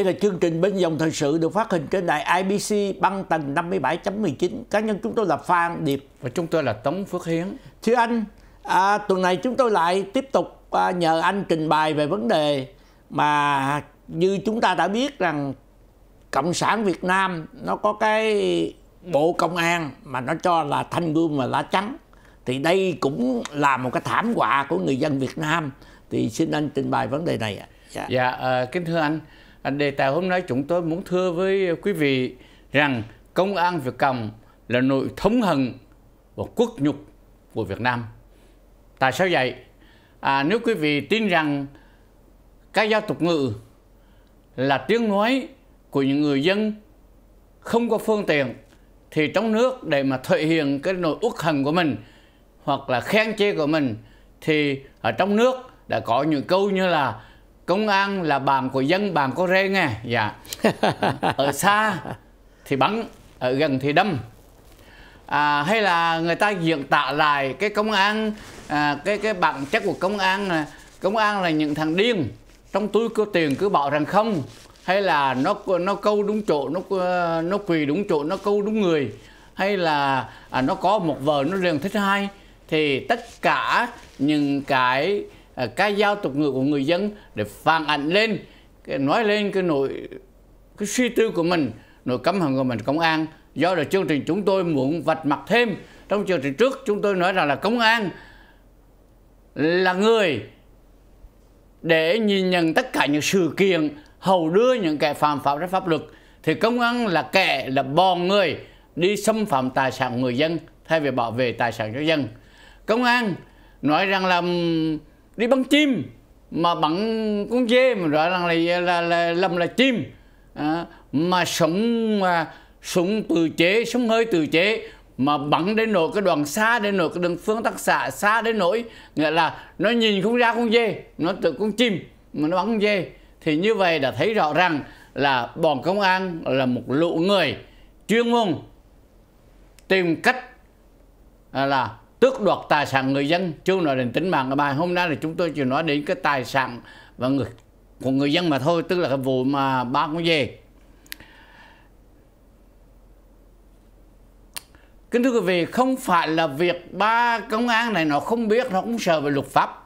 Đây là chương trình Bên dòng thời sự được phát hình trên đài IBC băng tầng 57.19. Cá nhân chúng tôi là Phan Điệp. Và chúng tôi là Tống Phước Hiến. Thưa anh, à, tuần này chúng tôi lại tiếp tục à, nhờ anh trình bày về vấn đề mà như chúng ta đã biết rằng Cộng sản Việt Nam nó có cái bộ công an mà nó cho là thanh gươm và lá trắng. Thì đây cũng là một cái thảm họa của người dân Việt Nam. Thì xin anh trình bày vấn đề này ạ. Dạ, dạ uh, kính thưa anh đề tài hôm nay chúng tôi muốn thưa với quý vị rằng công an Việt Cộng là nội thống hận và quốc nhục của Việt Nam. Tại sao vậy? À, nếu quý vị tin rằng cái gia tục ngữ là tiếng nói của những người dân không có phương tiện thì trong nước để mà thể hiện cái nỗi uất hận của mình hoặc là khen chê của mình thì ở trong nước đã có những câu như là công an là bàn của dân bàn có rê nghe dạ ở xa thì bắn ở gần thì đâm à, hay là người ta diễn tả lại cái công an à, cái cái bản chất của công an là công an là những thằng điên trong túi có tiền cứ bảo rằng không hay là nó nó câu đúng chỗ nó ờ, nó quỳ đúng chỗ nó câu đúng người hay là à, nó có một vợ nó liền thích hai thì tất cả những cái Ờ, cái giao tục ngữ của người dân để phản ảnh lên nói lên cái nội cái suy tư của mình nội cấm hận của mình công an do là chương trình chúng tôi muốn vạch mặt thêm trong chương trình trước chúng tôi nói rằng là công an là người để nhìn nhận tất cả những sự kiện hầu đưa những kẻ phạm pháp ra pháp luật thì công an là kẻ là bòn người đi xâm phạm tài sản người dân thay vì bảo vệ tài sản cho dân công an nói rằng là đi bắn chim mà bắn con dê mà rõ ràng là, là, là lầm là chim à, mà súng mà súng từ chế súng hơi từ chế mà bắn đến nỗi cái đoàn xa đến nỗi cái đường phương tác xạ xa đến nỗi nghĩa là nó nhìn không ra con dê nó tự con chim mà nó bắn con dê thì như vậy đã thấy rõ ràng là bọn công an là một lũ người chuyên môn tìm cách à, là tước đoạt tài sản người dân chưa nói đến tính mạng bài hôm nay là chúng tôi chỉ nói đến cái tài sản và người của người dân mà thôi tức là cái vụ mà ba con về kính thưa quý vị không phải là việc ba công an này nó không biết nó cũng sợ về luật pháp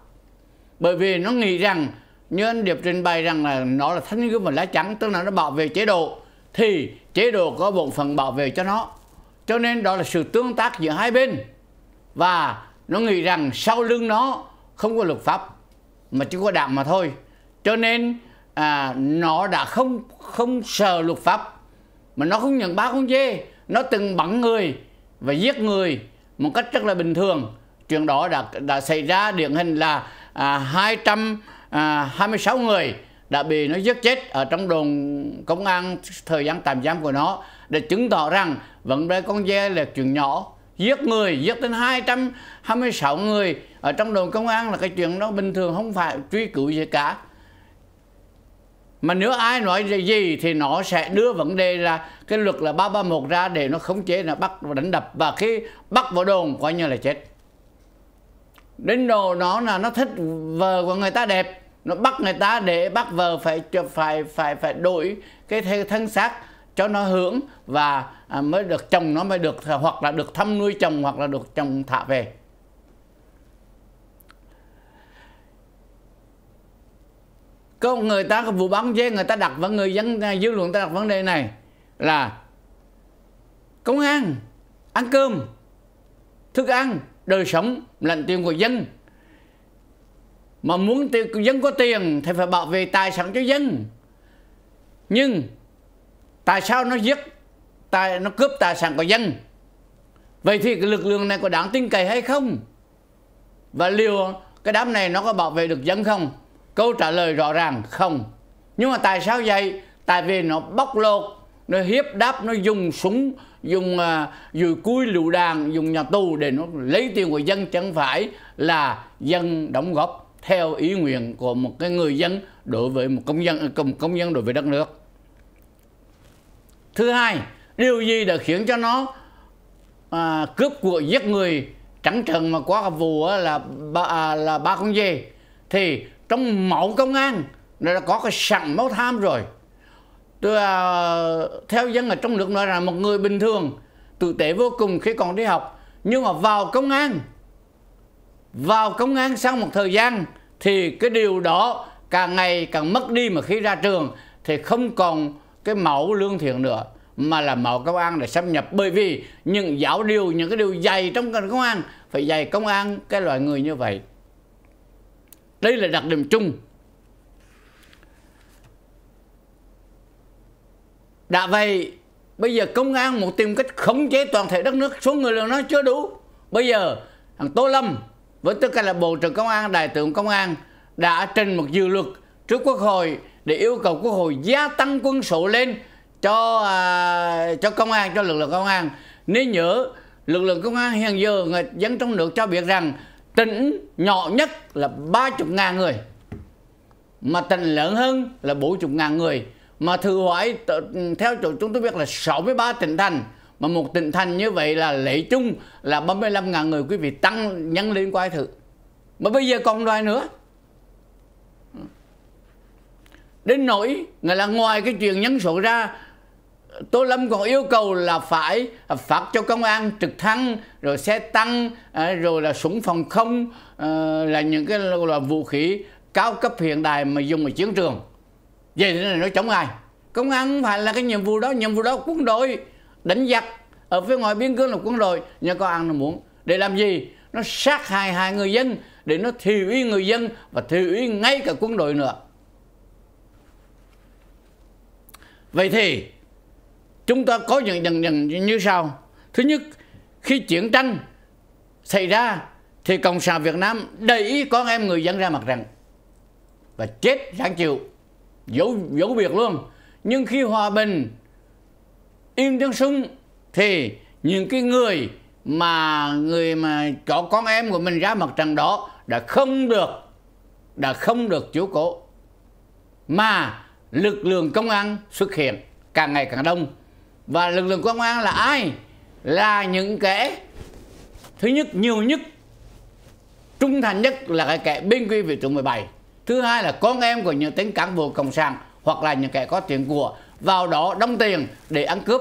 bởi vì nó nghĩ rằng như anh điệp trình bày rằng là nó là thánh gương và lá trắng tức là nó bảo vệ chế độ thì chế độ có bộ phận bảo vệ cho nó cho nên đó là sự tương tác giữa hai bên và nó nghĩ rằng sau lưng nó không có luật pháp mà chỉ có đạm mà thôi cho nên à, nó đã không không sợ luật pháp mà nó không nhận ba con dê nó từng bắn người và giết người một cách rất là bình thường chuyện đó đã đã xảy ra điển hình là à, 226 à, người đã bị nó giết chết ở trong đồn công an thời gian tạm giam của nó để chứng tỏ rằng vấn đề con dê là chuyện nhỏ giết người giết đến 226 người ở trong đồn công an là cái chuyện đó bình thường không phải truy cứu gì cả mà nếu ai nói gì thì nó sẽ đưa vấn đề ra cái luật là 331 ra để nó khống chế là bắt và đánh đập và khi bắt vào đồn coi như là chết đến đồ nó là nó thích vợ của người ta đẹp nó bắt người ta để bắt vợ phải phải phải phải đổi cái thân xác cho nó hưởng và à, mới được trồng nó mới được hoặc là được thăm nuôi trồng hoặc là được trồng thả về có người ta có vụ bán dê người ta đặt và người dân à, dư luận ta đặt vấn đề này là công an ăn cơm thức ăn đời sống là tiền của dân mà muốn tiền, dân có tiền thì phải bảo vệ tài sản cho dân nhưng tại sao nó giết tại nó cướp tài sản của dân vậy thì cái lực lượng này có đáng tin cậy hay không và liệu cái đám này nó có bảo vệ được dân không câu trả lời rõ ràng không nhưng mà tại sao vậy tại vì nó bóc lột nó hiếp đáp nó dùng súng dùng uh, dùi cui lựu đạn dùng nhà tù để nó lấy tiền của dân chẳng phải là dân đóng góp theo ý nguyện của một cái người dân đối với một công dân công công dân đối với đất nước thứ hai điều gì đã khiến cho nó à, cướp của giết người trắng trợn mà qua vụ là ba, à, là ba con dê thì trong mẫu công an nó đã có cái sẵn máu tham rồi tôi à, theo dân ở trong nước nói là một người bình thường tự tế vô cùng khi còn đi học nhưng mà vào công an vào công an sau một thời gian thì cái điều đó càng ngày càng mất đi mà khi ra trường thì không còn cái máu lương thiện nữa mà là máu công an để xâm nhập bởi vì những giáo điều những cái điều dày trong công an phải dày công an cái loại người như vậy đây là đặc điểm chung đã vậy bây giờ công an một tìm cách khống chế toàn thể đất nước số người là nó chưa đủ bây giờ thằng tô lâm với tư cách là bộ trưởng công an đại tướng công an đã trình một dự luật trước quốc hội để yêu cầu quốc hội gia tăng quân số lên cho à, cho công an cho lực lượng công an nên nhớ lực lượng công an hiện giờ người dân trong nước cho biết rằng tỉnh nhỏ nhất là 30 ngàn người mà tỉnh lớn hơn là 40 ngàn người mà thử hỏi theo chỗ chúng tôi biết là 63 tỉnh thành mà một tỉnh thành như vậy là lệ chung là 35 ngàn người quý vị tăng nhân lên quay thử mà bây giờ còn loài nữa đến nỗi là ngoài cái chuyện nhân sổ ra Tô Lâm còn yêu cầu là phải phạt cho công an trực thăng rồi xe tăng à, rồi là súng phòng không à, là những cái là vũ khí cao cấp hiện đại mà dùng ở chiến trường vậy nên nó chống ai công an không phải là cái nhiệm vụ đó nhiệm vụ đó quân đội đánh giặc ở phía ngoài biên cương là quân đội nhưng công an nó muốn để làm gì nó sát hại hại người dân để nó thiêu uy người dân và thiêu uy ngay cả quân đội nữa Vậy thì chúng ta có những nhận nhận như sau. Thứ nhất, khi chiến tranh xảy ra thì Cộng sản Việt Nam đẩy con em người dân ra mặt rằng và chết sáng chịu dấu dấu việc luôn nhưng khi hòa bình yên tiếng súng thì những cái người mà người mà cho con em của mình ra mặt trận đó đã không được đã không được chiếu cố mà lực lượng công an xuất hiện càng ngày càng đông và lực lượng công an là ai là những kẻ thứ nhất nhiều nhất trung thành nhất là cái kẻ bên quy vị trụ 17 thứ hai là con em của những tên cán bộ cộng sản hoặc là những kẻ có tiền của vào đó đóng tiền để ăn cướp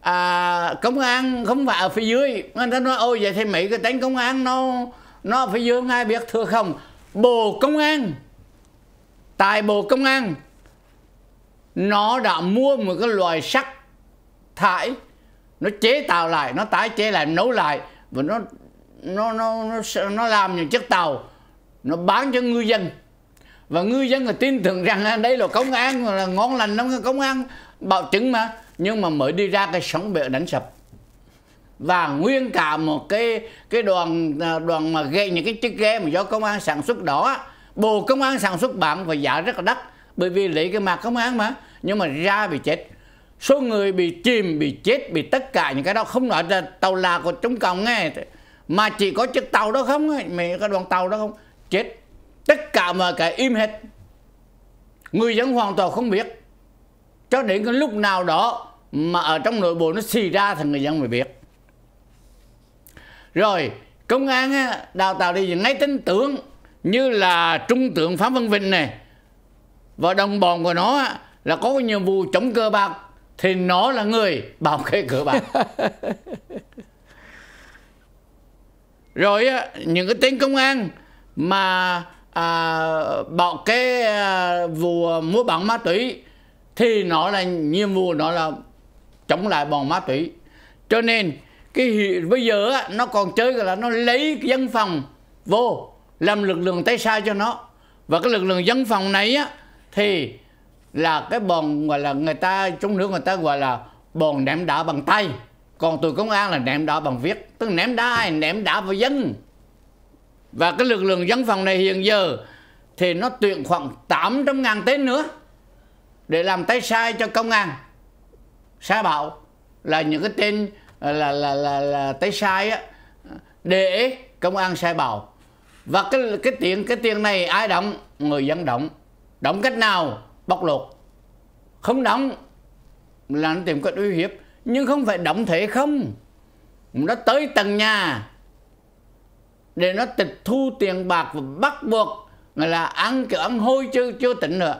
à, công an không phải ở phía dưới người ta nói ôi vậy thì mỹ cái tên công an nó nó ở phía dưới ai biết thưa không Bộ Công an tại Bộ Công an nó đã mua một cái loại sắt thải nó chế tạo lại nó tái chế lại nấu lại và nó nó nó nó, nó làm những chiếc tàu nó bán cho ngư dân và ngư dân là tin tưởng rằng đây là công an là ngon lành lắm công an bảo chứng mà nhưng mà mới đi ra cái sóng bể đánh sập và nguyên cả một cái cái đoàn à, đoàn mà gây những cái chiếc ghe mà do công an sản xuất đó bộ công an sản xuất bạn và giá rất là đắt bởi vì lấy cái mặt công an mà nhưng mà ra bị chết số người bị chìm bị chết bị tất cả những cái đó không nói là tàu là của chúng cộng nghe mà chỉ có chiếc tàu đó không mẹ cái đoàn tàu đó không chết tất cả mà cái im hết người dân hoàn toàn không biết cho đến cái lúc nào đó mà ở trong nội bộ nó xì ra thì người dân mới biết rồi công an á, đào tạo đi ngay tính tưởng như là trung tướng phạm văn vinh này và đồng bọn của nó á, là có nhiệm vụ chống cờ bạc thì nó là người bảo kê cờ bạc rồi á, những cái tên công an mà à, bảo kê à, vụ mua bán ma túy thì nó là nhiệm vụ nó là chống lại bọn ma túy cho nên cái bây giờ á, nó còn chơi là nó lấy dân phòng vô làm lực lượng tay sai cho nó và cái lực lượng dân phòng này á thì là cái bọn gọi là người ta trong nước người ta gọi là bọn ném đá bằng tay còn tụi công an là ném đá bằng viết tức ném đá ai ném đá vào dân và cái lực lượng dân phòng này hiện giờ thì nó tuyển khoảng 800 ngàn tên nữa để làm tay sai cho công an sai bạo là những cái tên Ờ, là là là, là tay sai á để công an sai bảo và cái cái tiền cái tiền này ai động người dân động động cách nào bóc lột không động là nó tìm cách uy hiếp nhưng không phải động thể không nó tới tầng nhà để nó tịch thu tiền bạc và bắt buộc là ăn kiểu ăn hôi chưa chưa tỉnh nữa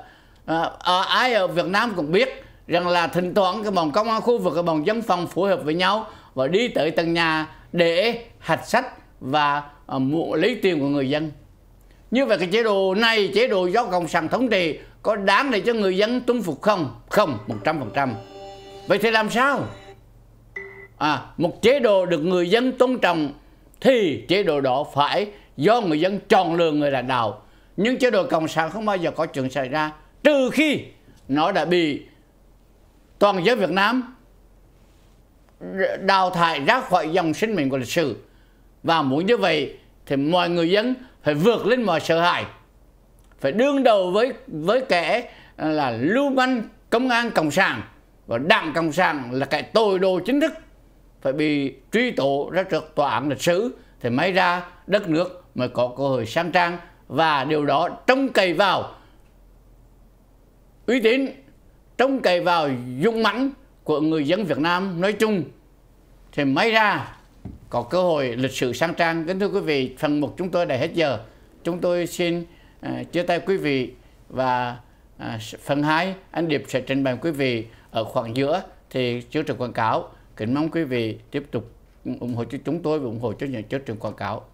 à, ai ở Việt Nam cũng biết rằng là thỉnh thoảng cái bọn công an khu vực cái bọn dân phòng phối hợp với nhau và đi tới tầng nhà để hạch sách và uh, lấy tiền của người dân như vậy cái chế độ này chế độ do cộng sản thống trị có đáng để cho người dân tuân phục không không một trăm phần trăm. vậy thì làm sao à một chế độ được người dân tôn trọng thì chế độ đó phải do người dân chọn lựa người lãnh đạo nhưng chế độ cộng sản không bao giờ có chuyện xảy ra trừ khi nó đã bị toàn giới Việt Nam đào thải ra khỏi dòng sinh mệnh của lịch sử và muốn như vậy thì mọi người dân phải vượt lên mọi sợ hãi phải đương đầu với với kẻ là lưu manh công an cộng sản và đảng cộng sản là kẻ tội đồ chính thức phải bị truy tố ra trước tòa án lịch sử thì mới ra đất nước mới có cơ hội sang trang và điều đó trông cậy vào uy tín trông cậy vào dũng mãnh của người dân Việt Nam nói chung thì mới ra có cơ hội lịch sử sang trang. Kính thưa quý vị, phần một chúng tôi đã hết giờ. Chúng tôi xin uh, chia tay quý vị và uh, phần hai anh Điệp sẽ trình bày quý vị ở khoảng giữa thì chương trình quảng cáo. Kính mong quý vị tiếp tục ủng hộ cho chúng tôi và ủng hộ cho những chương trình quảng cáo.